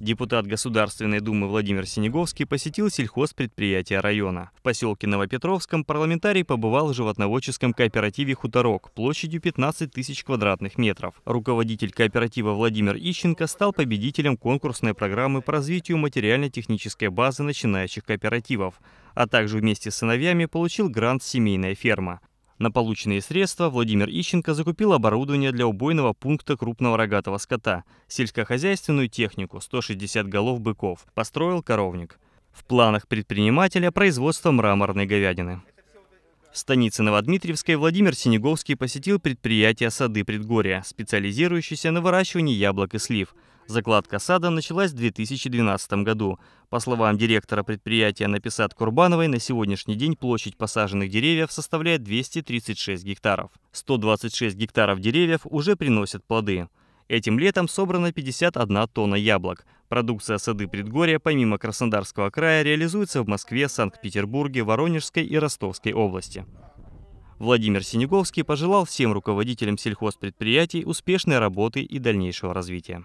Депутат Государственной Думы Владимир Синеговский посетил сельхозпредприятие района. В поселке Новопетровском парламентарий побывал в животноводческом кооперативе «Хуторок» площадью 15 тысяч квадратных метров. Руководитель кооператива Владимир Ищенко стал победителем конкурсной программы по развитию материально-технической базы начинающих кооперативов, а также вместе с сыновьями получил грант «Семейная ферма». На полученные средства Владимир Ищенко закупил оборудование для убойного пункта крупного рогатого скота, сельскохозяйственную технику, 160 голов быков, построил коровник. В планах предпринимателя производство мраморной говядины. В станице Новодмитриевской Владимир Синеговский посетил предприятие «Сады предгорья», специализирующееся на выращивании яблок и слив – Закладка сада началась в 2012 году. По словам директора предприятия «Написат» Курбановой, на сегодняшний день площадь посаженных деревьев составляет 236 гектаров. 126 гектаров деревьев уже приносят плоды. Этим летом собрано 51 тонна яблок. Продукция сады предгорья помимо Краснодарского края реализуется в Москве, Санкт-Петербурге, Воронежской и Ростовской области. Владимир Синеговский пожелал всем руководителям сельхозпредприятий успешной работы и дальнейшего развития.